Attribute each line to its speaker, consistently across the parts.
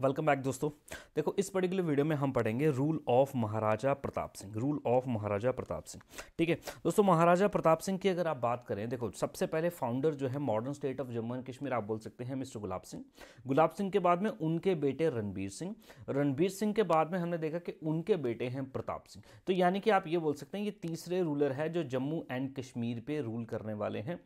Speaker 1: welcome back दोस्तों देखो इस पर्टिकुलर वीडियो में हम पढ़ेंगे rule of Maharaja Pratap Singh rule of Maharaja Pratap Singh ठीक है दोस्तों महाराजा प्रताप सिंह की अगर आप बात करें देखो सबसे पहले फाउंडर जो है modern state of Jammu and Kashmir आप बोल सकते हैं मिस्टर गुलाब सिंह गुलाब सिंह के बाद में उनके बेटे रणबीर सिंह रणबीर सिंह के बाद में हमने देखा कि उनके बेटे हैं प्रताप सिंह तो यानी कि आप ये बोल सकते हैं ये तीसरे रूलर है जो जम्मू एंड कश्मीर पर रूल करने वाले हैं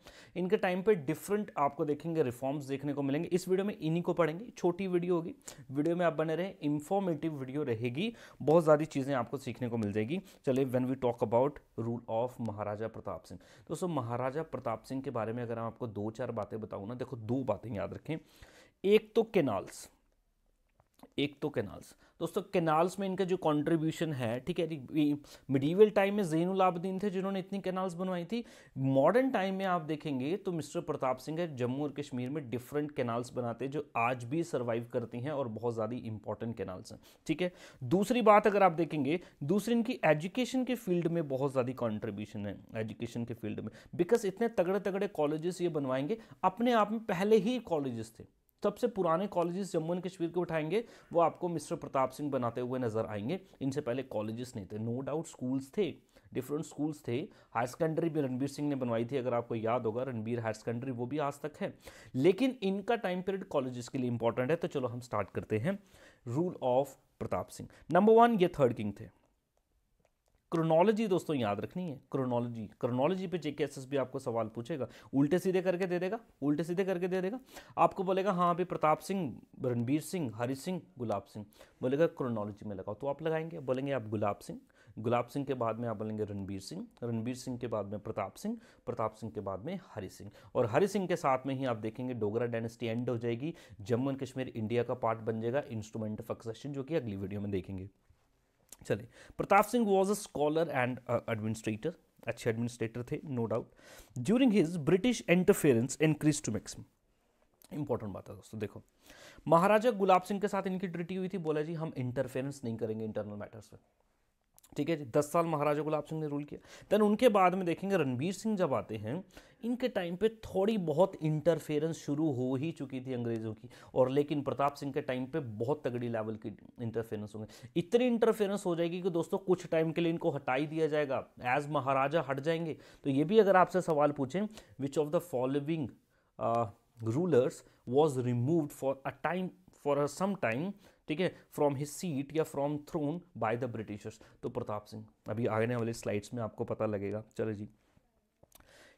Speaker 1: इनके टाइम पर डिफरेंट आपको देखेंगे रिफॉर्म्स देखने को मिलेंगे इस वीडियो में इन्हीं को पढ़ेंगे छोटी वीडियो होगी वीडियो में आप बने रहे इंफॉर्मेटिव वीडियो रहेगी बहुत सारी चीज़ें आपको सीखने को मिल जाएगी चलिए when we talk about rule of Maharaja Pratap Singh दोस्तों महाराजा प्रताप सिंह के बारे में अगर हम आपको दो चार बातें बताऊँ ना देखो दो बातें याद रखें एक तो केनाल्स एक तो कैनाल्स दोस्तों कैनाल्स में इनका जो कंट्रीब्यूशन है ठीक है मिडीवल टाइम में जैनुल थे जिन्होंने इतनी कैनाल्स बनवाई थी मॉडर्न टाइम में आप देखेंगे तो मिस्टर प्रताप सिंह है जम्मू और कश्मीर में डिफरेंट कैनाल्स बनाते हैं जो आज भी सर्वाइव करती हैं और बहुत ज़्यादा इंपॉर्टेंट कैनाल्स हैं ठीक है दूसरी बात अगर आप देखेंगे दूसरी इनकी एजुकेशन के फील्ड में बहुत ज़्यादा कॉन्ट्रीब्यूशन है एजुकेशन के फील्ड में बिकॉज इतने तगड़े तगड़े कॉलेजेस ये बनवाएंगे अपने आप में पहले ही कॉलेजेस थे सबसे पुराने कॉलेजेस जम्मू एंड कश्मीर के उठाएंगे वो आपको मिस्टर प्रताप सिंह बनाते हुए नजर आएंगे इनसे पहले कॉलेजेस नहीं थे नो डाउट स्कूल्स थे डिफरेंट स्कूल्स थे हायर सेकेंडरी भी रणबीर सिंह ने बनवाई थी अगर आपको याद होगा रणबीर हायर सेकेंडरी वो भी आज तक है लेकिन इनका टाइम पीरियड कॉलेजेस के लिए इंपॉर्टेंट है तो चलो हम स्टार्ट करते हैं rule of Pratap Singh number one ये थर्ड किंग थे क्रोनोलॉजी दोस्तों याद रखनी है क्रोनोलॉजी क्रोनोलॉजी पे जेके एस भी आपको सवाल पूछेगा उल्टे सीधे करके दे देगा उल्टे सीधे करके दे देगा आपको बोलेगा हाँ अभी प्रताप सिंह रणबीर सिंह हरि सिंह गुलाब सिंह बोलेगा क्रोनोलॉजी में लगाओ तो आप लगाएंगे बोलेंगे आप गुलाब सिंह गुलाब सिंह के बाद में आप बोलेंगे रणबीर सिंह रणबीर सिंह के बाद में प्रताप सिंह प्रताप सिंह के बाद में हरि सिंह और हरि सिंह के साथ में ही आप देखेंगे डोगरा डायनेस्टी एंड हो जाएगी जम्मू एंड कश्मीर इंडिया का पार्ट बन जाएगा इंस्ट्रूमेंट ऑफ एक्सेशन जो कि अगली वीडियो में देखेंगे चले Pratap Singh was a scholar and administrator अच्छे एडमिनिस्ट्रेटर थे no doubt during his British interference increase to maximum important बात है दोस्तों देखो महाराजा गुलाब सिंह के साथ इनकी ट्रिटी हुई थी बोला जी हम इंटरफेरेंस नहीं करेंगे इंटरनल मैटर्स में ठीक है जी दस साल महाराजा गुलाब सिंह ने रूल किया देन उनके बाद में देखेंगे रणबीर सिंह जब आते हैं इनके टाइम पे थोड़ी बहुत इंटरफेरेंस शुरू हो ही चुकी थी अंग्रेज़ों की और लेकिन प्रताप सिंह के टाइम पे बहुत तगड़ी लेवल की इंटरफेरेंस होंगे इतनी इंटरफेरेंस हो जाएगी कि दोस्तों कुछ टाइम के लिए इनको हटा ही दिया जाएगा एज महाराजा हट जाएंगे तो ये भी अगर आपसे सवाल पूछें which of the following rulers was removed for a time for a some time ठीक है फ्रॉम हिज सीट या from throne by the Britishers तो प्रताप सिंह अभी आने वाले स्लाइड्स में आपको पता लगेगा चलो जी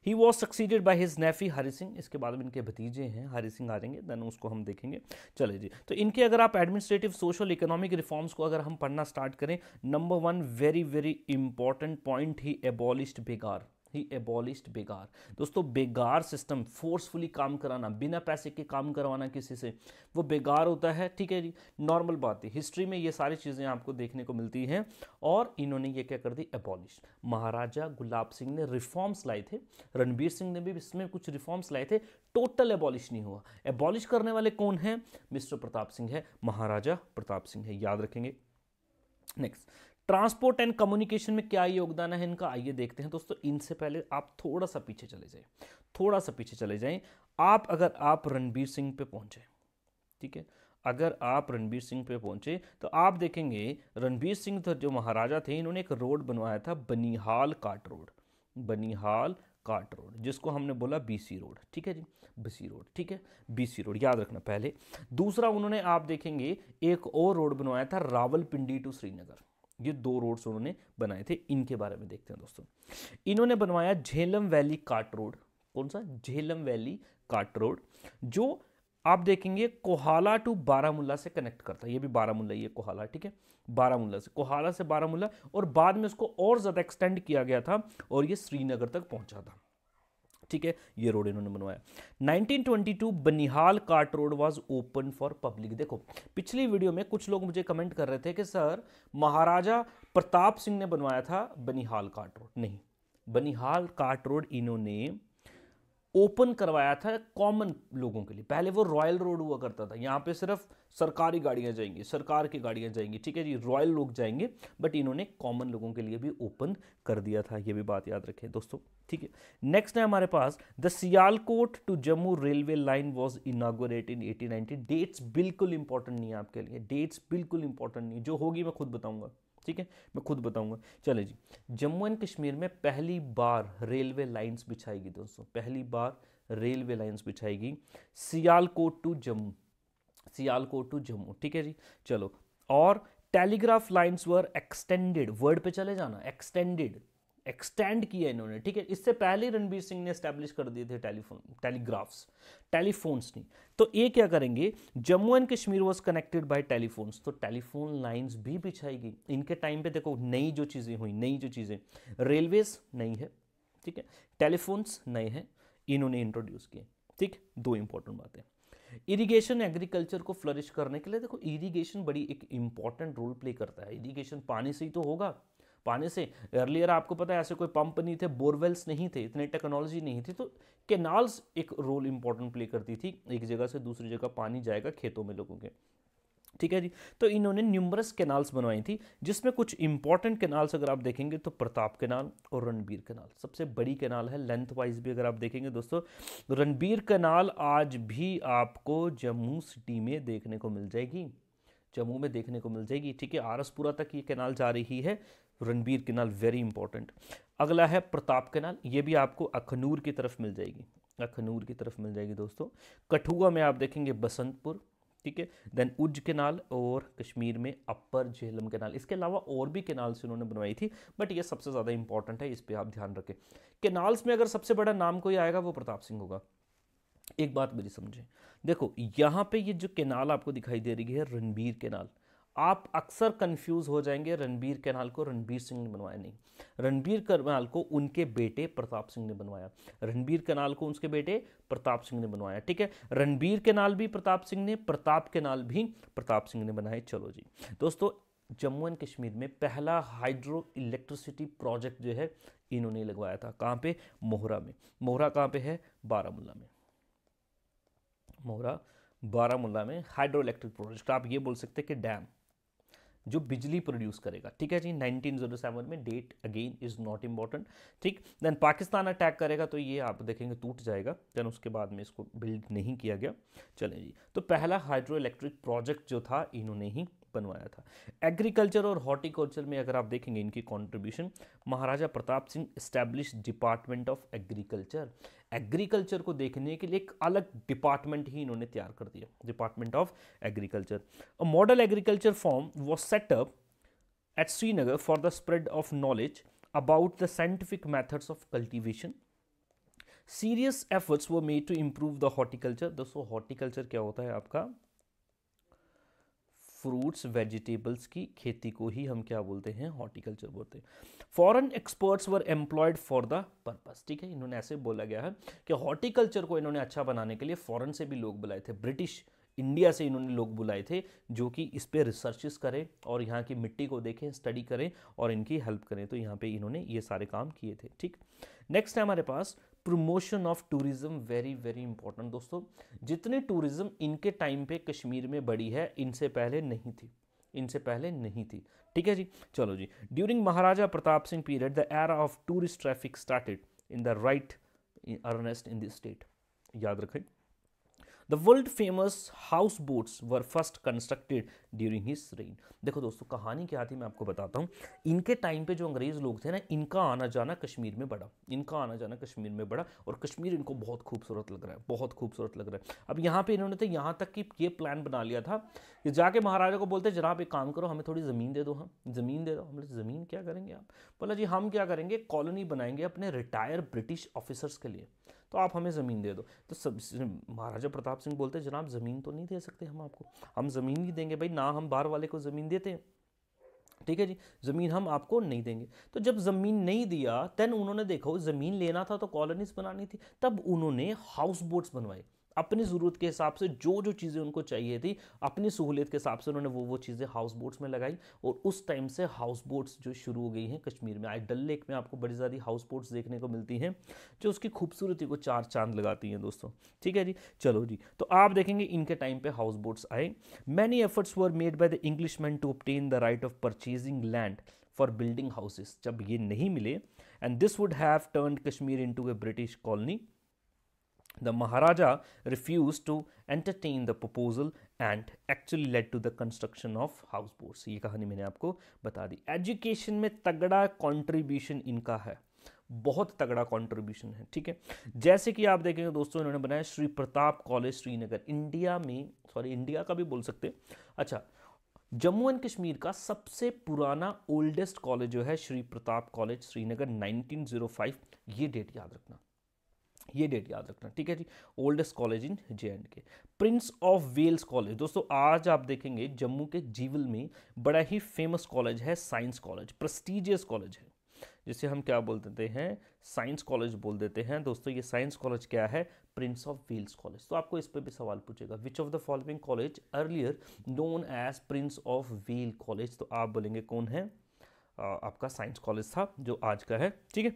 Speaker 1: he was succeeded by his nephew Hari Singh इसके बाद में इनके भतीजे हैं हरी सिंह आ जाएंगे देन उसको हम देखेंगे चले जी तो इनके अगर आप एडमिनिस्ट्रेटिव सोशल इकोनॉमिक रिफॉर्म्स को अगर हम पढ़ना स्टार्ट करें number one very very important point he abolished begar he abolished begar दोस्तों बेगार सिस्टम फोर्सफुली काम कराना बिना पैसे के काम करवाना किसी से वो बेगार होता है ठीक है जी नॉर्मल बात है हिस्ट्री में ये सारी चीज़ें आपको देखने को मिलती हैं और इन्होंने ये क्या कर दी एबॉलिश महाराजा गुलाब सिंह ने रिफॉर्म्स लाए थे रणबीर सिंह ने भी इसमें कुछ रिफॉर्म्स लाए थे टोटल एबॉलिश नहीं हुआ एबॉलिश करने वाले कौन हैं मिस्टर प्रताप सिंह है महाराजा प्रताप सिंह है याद रखेंगे नेक्स्ट ट्रांसपोर्ट एंड कम्युनिकेशन में क्या योगदान है इनका आइए देखते हैं दोस्तों इनसे पहले आप थोड़ा सा पीछे चले जाएं थोड़ा सा पीछे चले जाएं आप अगर आप रणबीर सिंह पे पहुंचे ठीक है अगर आप रणबीर सिंह पे पहुंचे तो आप देखेंगे रणबीर सिंह तो जो महाराजा थे इन्होंने एक रोड बनवाया था Banihal cart road Banihal cart road जिसको हमने बोला बीसी रोड ठीक है जी बीसी रोड ठीक है बीसी रोड याद रखना पहले दूसरा उन्होंने आप देखेंगे एक और रोड बनवाया था रावलपिंडी टू श्रीनगर ये दो रोड्स उन्होंने बनाए थे इनके बारे में देखते हैं दोस्तों इन्होंने बनवाया झेलम वैली काट रोड कौन सा झेलम वैली काट रोड जो आप देखेंगे कोहाला टू बारामूला से कनेक्ट करता है ये भी बारामूला ये कोहाला ठीक है बारामूला से कोहाला से बारामूला और बाद में इसको और ज़्यादा एक्सटेंड किया गया था और ये श्रीनगर तक पहुंचा था ठीक है ये रोड इन्होंने बनवाया 1922 Banihal cart road was open for public देखो पिछली वीडियो में कुछ लोग मुझे कमेंट कर रहे थे कि सर महाराजा प्रताप सिंह ने बनवाया था बनिहाल कार्ट रोड नहीं बनिहाल कार्ट रोड इन्होंने ओपन करवाया था कॉमन लोगों के लिए पहले वो रॉयल रोड हुआ करता था यहाँ पे सिर्फ सरकारी गाड़ियाँ जाएंगी सरकार की गाड़ियाँ जाएंगी ठीक है जी रॉयल लोग जाएंगे बट इन्होंने कॉमन लोगों के लिए भी ओपन कर दिया था ये भी बात याद रखें दोस्तों ठीक है नेक्स्ट है हमारे पास the Sialkot to Jammu railway line was inaugurate in eighteen dates बिल्कुल इंपॉर्टेंट नहीं है आपके लिए डेट्स बिल्कुल इंपॉर्टेंट नहीं जो होगी मैं खुद बताऊँगा ठीक है मैं खुद बताऊंगा चले जी जम्मू एंड कश्मीर में पहली बार रेलवे लाइंस बिछाएगी दोस्तों पहली बार रेलवे लाइंस बिछाएगी सियालकोट टू जम्मू सियालकोट टू जम्मू ठीक है जी चलो और telegraph lines were extended word पे चले जाना एक्सटेंडेड एक्सटेंड किया इन्होंने ठीक है इससे पहले रणबीर सिंह ने स्टैब्लिश कर दिए थे टेलीफोन टेलीग्राफ्स टेलीफोन्स नहीं तो ये क्या करेंगे Jammu and Kashmir was connected by telephones तो टेलीफोन लाइंस भी बिछाएगी इनके टाइम पे देखो नई जो चीज़ें हुई नई जो चीज़ें रेलवेज नई है ठीक है टेलीफोन्स नए हैं इन्होंने इंट्रोड्यूस किए ठीक दो इंपॉर्टेंट बातें इरिगेशन एग्रीकल्चर को फ्लरिश करने के लिए देखो इरिगेशन बड़ी एक इंपॉर्टेंट रोल प्ले करता है इरिगेशन पानी से ही तो होगा पानी से अर्लियर आपको पता है ऐसे कोई पंप नहीं थे बोरवेल्स नहीं थे इतने टेक्नोलॉजी नहीं थी तो केनाल्स एक रोल इंपॉर्टेंट प्ले करती थी एक जगह से दूसरी जगह पानी जाएगा खेतों में लोगों के ठीक है जी तो इन्होंने न्यूमरस केनाल्स बनवाई थी जिसमें कुछ इंपॉर्टेंट कैनाल्स अगर आप देखेंगे तो प्रताप केनाल और रणबीर कैनाल सबसे बड़ी कैनाल है लेंथ वाइज भी अगर आप देखेंगे दोस्तों रणबीर केनाल आज भी आपको जम्मू सिटी में देखने को मिल जाएगी जम्मू में देखने को मिल जाएगी ठीक है आरसपुरा तक ये कैनाल जा रही है रणबीर केनाल वेरी इंपॉर्टेंट अगला है प्रताप केनाल ये भी आपको अखनूर की तरफ मिल जाएगी अखनूर की तरफ मिल जाएगी दोस्तों कठुआ में आप देखेंगे बसंतपुर ठीक है देन उज केनाल और कश्मीर में अपर झेलम केनाल इसके अलावा और भी केनाल्स इन्होंने बनवाई थी बट ये सबसे ज़्यादा इंपॉर्टेंट है इस पर आप ध्यान रखें केनाल्स में अगर सबसे बड़ा नाम कोई आएगा वो प्रताप सिंह होगा एक बात मेरी समझें देखो यहाँ पे ये जो केनाल आपको दिखाई दे रही है रणबीर केनाल आप अक्सर कंफ्यूज हो जाएंगे रणबीर कैनाल को रणबीर सिंह ने बनवाया नहीं रणबीर कैनाल को उनके बेटे प्रताप सिंह ने बनवाया रणबीर कैनाल को उनके बेटे प्रताप सिंह ने बनवाया ठीक है रणबीर कैनाल भी प्रताप सिंह ने प्रताप कैनाल भी प्रताप सिंह ने बनाए चलो जी दोस्तों जम्मू एंड कश्मीर में पहला हाइड्रो इलेक्ट्रिसिटी प्रोजेक्ट जो है इन्होंने लगवाया था कहाँ पे मोहरा में मोहरा कहाँ पे है बारामूला में मोहरा बारामूला में हाइड्रो इलेक्ट्रिक प्रोजेक्ट आप ये बोल सकते हैं कि डैम जो बिजली प्रोड्यूस करेगा ठीक है जी 1907 में date again is not important ठीक देन पाकिस्तान अटैक करेगा तो ये आप देखेंगे टूट जाएगा देन उसके बाद में इसको बिल्ड नहीं किया गया चलें जी तो पहला हाइड्रो इलेक्ट्रिक प्रोजेक्ट जो था इन्होंने ही बनवाया था एग्रीकल्चर और हॉर्टिकल्चर में अगर आप देखेंगे इनकी contribution Maharaja Pratap Singh establish department of agriculture agriculture को देखने के लिए एक अलग डिपार्टमेंट ही इन्होंने तैयार कर दिया department of agriculture a model agriculture farm was set up at Srinagar for the spread of knowledge about the scientific methods of cultivation serious efforts were made to improve the horticulture दोस्तों हॉर्टिकल्चर क्या होता है आपका fruits vegetables की खेती को ही हम क्या बोलते हैं हॉर्टिकल्चर बोलते हैं foreign experts were employed for the purpose ठीक है इन्होंने ऐसे बोला गया है कि हॉर्टिकल्चर को इन्होंने अच्छा बनाने के लिए फॉरेन से भी लोग बुलाए थे ब्रिटिश इंडिया से इन्होंने लोग बुलाए थे जो कि इस पर रिसर्चेस करें और यहाँ की मिट्टी को देखें स्टडी करें और इनकी हेल्प करें तो यहाँ पे इन्होंने ये सारे काम किए थे ठीक नेक्स्ट है हमारे पास promotion of tourism very very important दोस्तों जितने टूरिज़्म इनके टाइम पे कश्मीर में बढ़ी है इनसे पहले नहीं थी इनसे पहले नहीं थी ठीक है जी चलो जी during Maharaja Pratap Singh period the era of tourist traffic started in the right earnest in the state याद रखें the world famous houseboats were first constructed during his reign देखो दोस्तों कहानी क्या थी मैं आपको बताता हूँ इनके टाइम पे जो अंग्रेज लोग थे ना इनका आना जाना कश्मीर में बड़ा इनका आना जाना कश्मीर में बड़ा और कश्मीर इनको बहुत खूबसूरत लग रहा है बहुत खूबसूरत लग रहा है अब यहाँ पे इन्होंने तो यहाँ तक कि ये प्लान बना लिया था कि जाके महाराजा को बोलते जनाब एक काम करो हमें थोड़ी ज़मीन दे दो हम ज़मीन दे दो हम ज़मीन क्या करेंगे आप बोला जी हम क्या करेंगे कॉलोनी बनाएंगे अपने रिटायर ब्रिटिश ऑफिसर्स के लिए तो आप हमें ज़मीन दे दो तो सब महाराजा प्रताप सिंह बोलते हैं जनाब ज़मीन तो नहीं दे सकते हम आपको हम ज़मीन ही देंगे भाई ना हम बाहर वाले को ज़मीन देते हैं ठीक है जी ज़मीन हम आपको नहीं देंगे तो जब ज़मीन नहीं दिया तेन उन्होंने देखो ज़मीन लेना था तो कॉलोनीज बनानी थी तब उन्होंने हाउस बोट्स बनवाए अपनी ज़रूरत के हिसाब से जो जो चीज़ें उनको चाहिए थी अपनी सहूलियत के हिसाब से उन्होंने वो वो चीज़ें हाउस बोट्स में लगाई और उस टाइम से हाउस बोट्स जो शुरू हो गई हैं कश्मीर में आज डल लेक में आपको बड़ी सारी हाउस बोट्स देखने को मिलती हैं जो उसकी खूबसूरती को चार चांद लगाती हैं दोस्तों ठीक है जी चलो जी तो आप देखेंगे इनके टाइम पर हाउस बोट्स आए many efforts were made by the Englishman to obtain the right of purchasing land for building houses जब ये नहीं मिले and this would have turn Kashmir to a British colony The Maharaja refused to entertain the proposal and actually led to the construction of houseboats ये कहानी मैंने आपको बता दी education में तगड़ा कंट्रीब्यूशन इनका है बहुत तगड़ा कंट्रीब्यूशन है ठीक है जैसे कि आप देखेंगे दोस्तों इन्होंने बनाया श्री प्रताप कॉलेज श्रीनगर इंडिया में सॉरी इंडिया का भी बोल सकते हैं अच्छा जम्मू एंड कश्मीर का सबसे पुराना ओल्डेस्ट कॉलेज जो है श्री प्रताप कॉलेज श्रीनगर 1905 ये डेट याद रखना ये डेट याद रखना ठीक है जी oldest college in J and K prince of Wales college दोस्तों आज आप देखेंगे जम्मू के जीवल में बड़ा ही फेमस कॉलेज है साइंस कॉलेज प्रस्टीजियस कॉलेज है जिसे हम क्या बोल देते हैं साइंस कॉलेज बोल देते हैं दोस्तों ये साइंस कॉलेज क्या है प्रिंस ऑफ वेल्स कॉलेज तो आपको इस पर भी सवाल पूछेगा which of the following college earlier known as prince of Wales college तो आप बोलेंगे कौन है आपका साइंस कॉलेज था जो आज का है ठीक है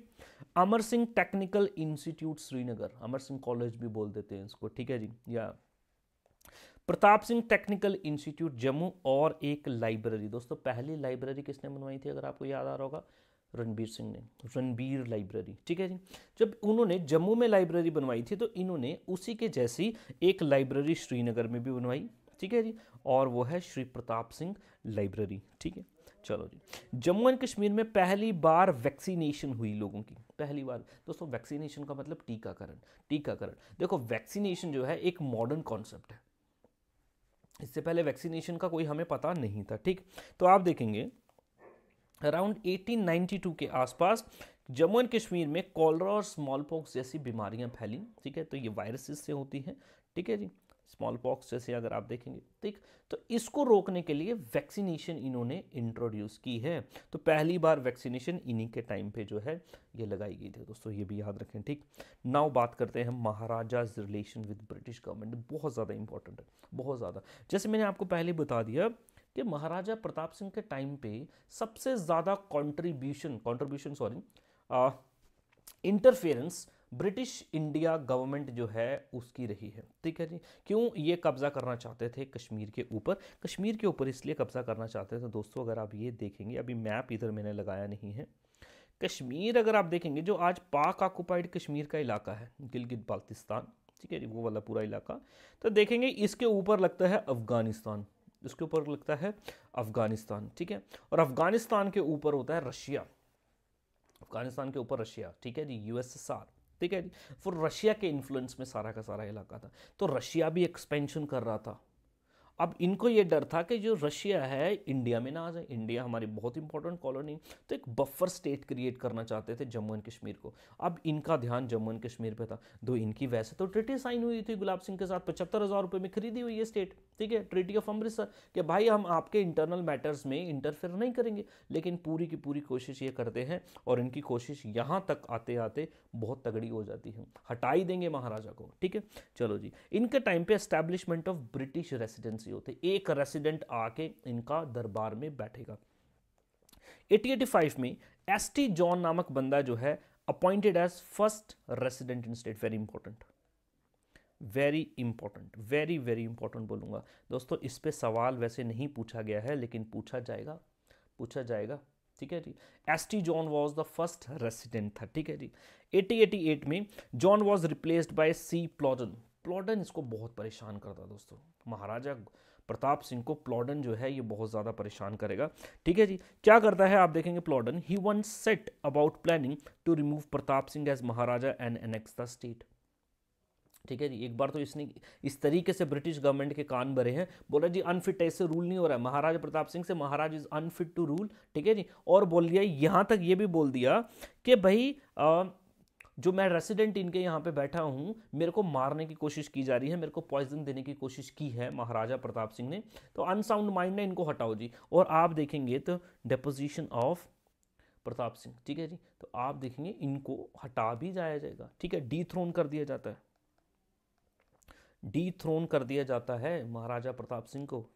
Speaker 1: Amar Singh technical institute Srinagar Amar Singh college भी बोल देते हैं इसको ठीक है जी या प्रताप सिंह टेक्निकल इंस्टीट्यूट जम्मू और एक लाइब्रेरी दोस्तों पहली लाइब्रेरी किसने बनवाई थी अगर आपको याद आ रहा होगा रणबीर सिंह ने रणबीर लाइब्रेरी ठीक है जी जब उन्होंने जम्मू में लाइब्रेरी बनवाई थी तो इन्होंने उसी के जैसी एक लाइब्रेरी श्रीनगर में भी बनवाई ठीक है जी और वो है श्री प्रताप सिंह लाइब्रेरी ठीक है चलो जी जम्मू एंड कश्मीर में पहली बार वैक्सीनेशन हुई लोगों की पहली बार दोस्तों वैक्सीनेशन का मतलब टीकाकरण टीकाकरण देखो वैक्सीनेशन जो है एक मॉडर्न कॉन्सेप्ट है इससे पहले वैक्सीनेशन का कोई हमें पता नहीं था ठीक तो आप देखेंगे अराउंड 1892 के आसपास जम्मू एंड कश्मीर में कॉलरा और स्मॉल पॉक्स जैसी बीमारियां फैली ठीक है तो ये वायरसेस से होती हैं ठीक है जी स्मॉल पॉक्स जैसे अगर आप देखेंगे ठीक तो इसको रोकने के लिए वैक्सीनेशन इन्होंने इंट्रोड्यूस की है तो पहली बार वैक्सीनेशन इन्हीं के टाइम पे जो है ये लगाई गई थी दोस्तों ये भी याद रखें ठीक नाउ बात करते हैं maharaja's relation with British government बहुत ज़्यादा इंपॉर्टेंट है बहुत ज़्यादा जैसे मैंने आपको पहले बता दिया कि महाराजा प्रताप सिंह के टाइम पे सबसे ज़्यादा contribution contribution sorry interference British India government जो है उसकी रही है ठीक है जी क्यों ये कब्ज़ा करना चाहते थे कश्मीर के ऊपर कश्मीर के ऊपर इसलिए कब्ज़ा करना चाहते थे दोस्तों अगर आप ये देखेंगे अभी मैप इधर मैंने लगाया नहीं है कश्मीर अगर आप देखेंगे जो आज पाक ऑक्यूपाइड कश्मीर का इलाका है गिलगित बाल्तिस्तान ठीक है जी वो वाला पूरा इलाका तो देखेंगे इसके ऊपर लगता है अफ़गानिस्तान इसके ऊपर लगता है अफ़गानिस्तान ठीक है और अफ़गानिस्तान के ऊपर होता है रशिया अफ़गानिस्तान के ऊपर रशिया ठीक है जी यूएसएसआर ठीक है जी फिर रशिया के इन्फ्लुएंस में सारा का सारा इलाका था तो रशिया भी एक्सपेंशन कर रहा था अब इनको ये डर था कि जो रशिया है इंडिया में ना आ जाए इंडिया हमारी बहुत इंपॉर्टेंट कॉलोनी तो एक बफर स्टेट क्रिएट करना चाहते थे जम्मू एंड कश्मीर को अब इनका ध्यान जम्मू एंड कश्मीर पे था दो इनकी वैसे तो ट्रिटी साइन हुई थी गुलाब सिंह के साथ पचहत्तर हज़ार रुपये में खरीदी हुई है स्टेट ठीक है ट्रिटी ऑफ अमृतसर कि भाई हम आपके इंटरनल मैटर्स में इंटरफेयर नहीं करेंगे लेकिन पूरी की पूरी कोशिश ये करते हैं और इनकी कोशिश यहाँ तक आते आते बहुत तगड़ी हो जाती है हटाई देंगे महाराजा को ठीक है चलो जी इनके टाइम पे एस्टैब्लिशमेंट ऑफ ब्रिटिश रेसिडेंसी होते एक रेसिडेंट आके इनका दरबार में बैठेगा एटी में एस टी जॉन नामक बंदा जो है appointed as first resident in state very important very important very very important बोलूँगा दोस्तों इस पर सवाल वैसे नहीं पूछा गया है लेकिन पूछा जाएगा पूछा जाएगा ठीक है जी S T John was the first resident था ठीक है जी एटी एटी एट में John was replaced by C Plowden Plowden इसको बहुत परेशान करता दोस्तों महाराजा प्रताप सिंह को प्लॉडन जो है ये बहुत ज़्यादा परेशान करेगा ठीक है जी क्या करता है आप देखेंगे Plowden he one set about planning to remove Pratap Singh as maharaja and annex the state ठीक है जी एक बार तो इसने इस तरीके से ब्रिटिश गवर्नमेंट के कान भरे हैं बोला जी अनफिट ऐसे रूल नहीं हो रहा है महाराजा प्रताप सिंह से maharaj is unfit to rule ठीक है जी और बोल दिया यहाँ तक ये भी बोल दिया कि भाई जो मैं रेसिडेंट इनके यहाँ पे बैठा हूँ मेरे को मारने की कोशिश की जा रही है मेरे को पॉइजन देने की कोशिश की है महाराजा प्रताप सिंह ने तो अनसाउंड माइंड ने इनको हटाओ जी और आप देखेंगे तो डेपोजिशन ऑफ प्रताप सिंह ठीक है जी तो आप देखेंगे इनको हटा भी जाया जाएगा ठीक है डी थ्रोन कर दिया जाता है डी थ्रोन कर दिया जाता है महाराजा प्रताप सिंह को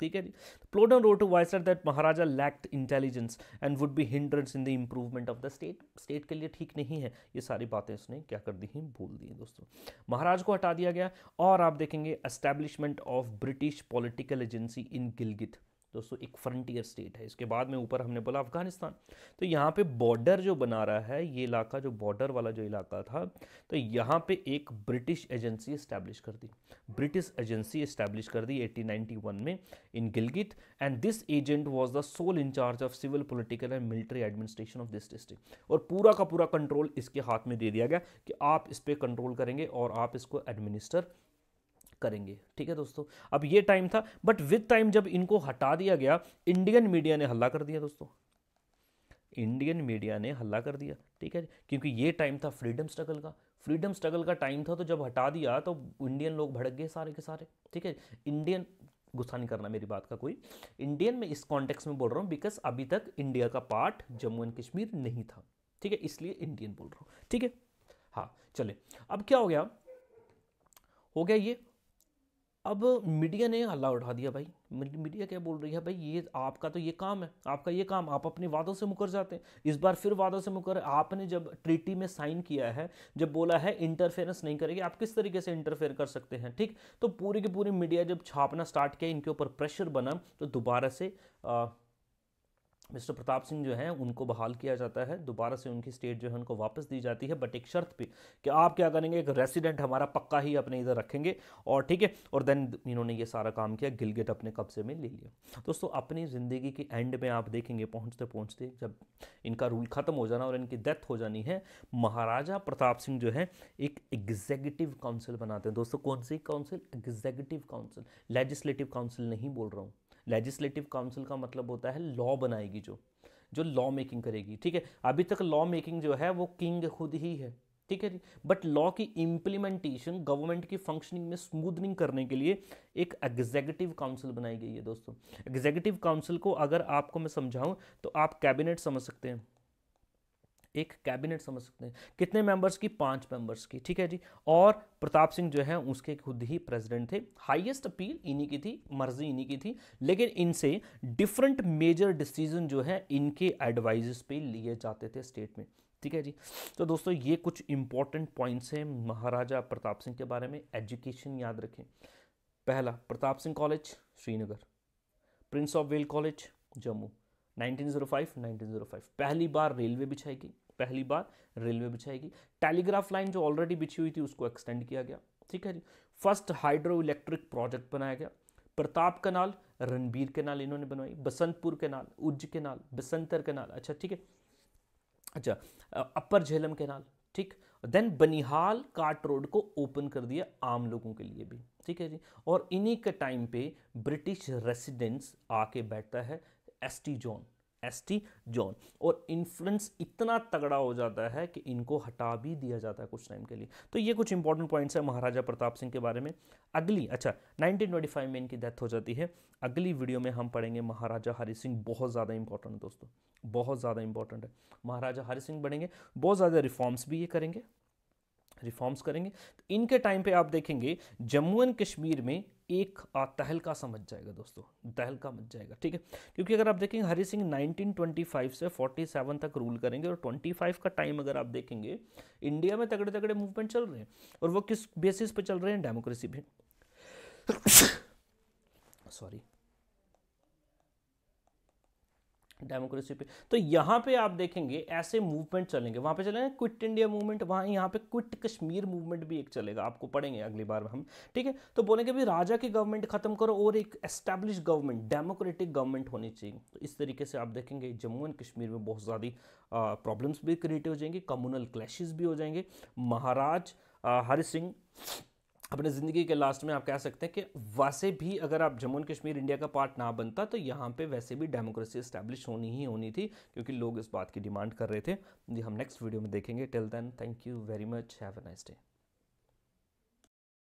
Speaker 1: ठीक है जी Plowden wrote to viceroy that maharaja lacked intelligence and would be hindrance in the improvement of the state state के लिए ठीक नहीं है ये सारी बातें उसने क्या कर दी हैं बोल दी हैं दोस्तों महाराज को हटा दिया गया और आप देखेंगे establishment of British political agency in Gilgit दोस्तों एक फ्रंटियर स्टेट है इसके बाद में ऊपर हमने बोला अफगानिस्तान तो यहाँ पे बॉर्डर जो बना रहा है ये इलाका जो बॉर्डर वाला जो इलाका था तो यहाँ पे एक ब्रिटिश एजेंसी इस्टेब्लिश कर दी ब्रिटिश एजेंसी इस्टेब्लिश कर दी 1891 में in Gilgit and this agent was the sole in charge of civil political and military administration of this district और पूरा का पूरा कंट्रोल इसके हाथ में दे दिया गया कि आप इस पर कंट्रोल करेंगे और आप इसको एडमिनिस्टर करेंगे ठीक है दोस्तों अब ये टाइम था बट विद टाइम जब इनको हटा दिया गया इंडियन मीडिया ने हल्ला कर दिया दोस्तों इंडियन मीडिया ने हल्ला कर दिया ठीक है क्योंकि ये टाइम था फ्रीडम स्ट्रगल का फ्रीडम स्ट्रगल का टाइम था तो जब हटा दिया तो इंडियन लोग भड़क गए सारे के सारे ठीक है इंडियन गुस्सा नहीं करना मेरी बात का कोई इंडियन में इस कॉन्टेक्स्ट में बोल रहा हूँ बिकॉज अभी तक इंडिया का पार्ट जम्मू एंड कश्मीर नहीं था ठीक है इसलिए इंडियन बोल रहा हूँ ठीक है हाँ चले अब क्या हो गया हो गया ये अब मीडिया ने हल्ला उठा दिया भाई मीडिया क्या बोल रही है भाई ये आपका तो ये काम है आपका ये काम आप अपने वादों से मुकर जाते हैं इस बार फिर वादों से मुकर आपने जब ट्रीटी में साइन किया है जब बोला है इंटरफेरेंस नहीं करेगी आप किस तरीके से इंटरफेयर कर सकते हैं ठीक तो पूरी की पूरी मीडिया जब छापना स्टार्ट किया इनके ऊपर प्रेशर बना तो दोबारा से आ, मिस्टर प्रताप सिंह जो हैं उनको बहाल किया जाता है दोबारा से उनकी स्टेट जो है उनको वापस दी जाती है बट एक शर्त पे कि आप क्या करेंगे एक रेसिडेंट हमारा पक्का ही अपने इधर रखेंगे और ठीक है और देन इन्होंने ये सारा काम किया गिलगिट अपने कब्जे में ले लिया दोस्तों अपनी ज़िंदगी के एंड में आप देखेंगे पहुँचते पहुँचते जब इनका रूल ख़त्म हो जाना और इनकी डेथ हो जानी है महाराजा प्रताप सिंह जो है एक एग्जीक्यूटिव काउंसिल बनाते हैं दोस्तों कौन सी council executive council legislative council नहीं बोल रहा हूँ लेजिस्लेटिव काउंसिल का मतलब होता है लॉ बनाएगी जो जो लॉ मेकिंग करेगी ठीक है अभी तक लॉ मेकिंग जो है वो किंग खुद ही है ठीक है जी बट लॉ की इम्प्लीमेंटेशन गवर्नमेंट की फंक्शनिंग में स्मूदनिंग करने के लिए एक एग्जीक्यूटिव काउंसिल बनाई गई है दोस्तों एग्जीक्यूटिव काउंसिल को अगर आपको मैं समझाऊं तो आप कैबिनेट समझ सकते हैं एक कैबिनेट समझ सकते हैं कितने मेंबर्स की पांच मेंबर्स की ठीक है जी और प्रताप सिंह जो है उसके खुद ही प्रेसिडेंट थे हाईएस्ट अपील इन्हीं की थी मर्जी इन्हीं की थी लेकिन इनसे डिफरेंट मेजर डिसीजन जो है इनके एडवाइज पे लिए जाते थे स्टेट में ठीक है जी तो दोस्तों ये कुछ इंपॉर्टेंट पॉइंट्स हैं महाराजा प्रताप सिंह के बारे में एजुकेशन याद रखें पहला Pratap Singh college Srinagar prince of Wales college Jammu 1905 1905 पहली बार रेलवे बिछाई गई पहली बार रेलवे बिछाएगी टेलीग्राफ लाइन जो ऑलरेडी बिछी हुई थी उसको एक्सटेंड किया गया ठीक है जी फर्स्ट हाइड्रो इलेक्ट्रिक प्रोजेक्ट बनाया गया प्रताप कनाल रणबीर कैनाल इन्होंने बनवाई Basantpur canal Ujh canal Basantar canal अच्छा ठीक है अच्छा अपर झेलम कैनाल ठीक देन बनिहाल काट रोड को ओपन कर दिया आम लोगों के लिए भी ठीक है जी और इन्हीं के टाइम पे ब्रिटिश रेसिडेंट्स आके बैठता है ST T John ST John और इन्फ्लुएंस इतना तगड़ा हो जाता है कि इनको हटा भी दिया जाता है कुछ टाइम के लिए तो ये कुछ इंपॉर्टेंट पॉइंट्स है महाराजा प्रताप सिंह के बारे में अगली अच्छा 1925 में इनकी डेथ हो जाती है अगली वीडियो में हम पढ़ेंगे महाराजा हरि सिंह बहुत ज़्यादा इंपॉर्टेंट है दोस्तों बहुत ज़्यादा इंपॉर्टेंट है महाराजा हरि सिंह बढ़ेंगे बहुत ज़्यादा रिफॉर्म्स भी ये करेंगे रिफॉर्म्स करेंगे तो इनके टाइम पे आप देखेंगे जम्मू एंड कश्मीर में एक तहलका समझ जाएगा दोस्तों तहलका मच जाएगा ठीक है क्योंकि अगर आप देखेंगे हरी सिंह 1925 से 47 तक रूल करेंगे और 25 का टाइम अगर आप देखेंगे इंडिया में तगड़े तगड़े मूवमेंट चल रहे हैं और वो किस बेसिस पे चल रहे हैं डेमोक्रेसी पे सॉरी डेमोक्रेसी पे तो यहाँ पे आप देखेंगे ऐसे मूवमेंट चलेंगे वहाँ पे चलेंगे क्विट इंडिया मूवमेंट वहाँ यहाँ पे क्विट कश्मीर मूवमेंट भी एक चलेगा आपको पढ़ेंगे अगली बार हम ठीक है तो बोलेंगे भी राजा की गवर्नमेंट खत्म करो और एक एस्टैब्लिश गवर्नमेंट डेमोक्रेटिक गवर्नमेंट होनी चाहिए तो इस तरीके से आप देखेंगे जम्मू एंड कश्मीर में बहुत ज़्यादा प्रॉब्लम्स भी क्रिएट हो जाएंगी कम्युनल क्लैश भी हो जाएंगे महाराज हरि सिंह अपने ज़िंदगी के लास्ट में आप कह सकते हैं कि वैसे भी अगर आप जम्मू एंड कश्मीर इंडिया का पार्ट ना बनता तो यहाँ पे वैसे भी डेमोक्रेसी इस्टेब्लिश होनी ही होनी थी क्योंकि लोग इस बात की डिमांड कर रहे थे जी हम नेक्स्ट वीडियो में देखेंगे till then thank you very much have a nice day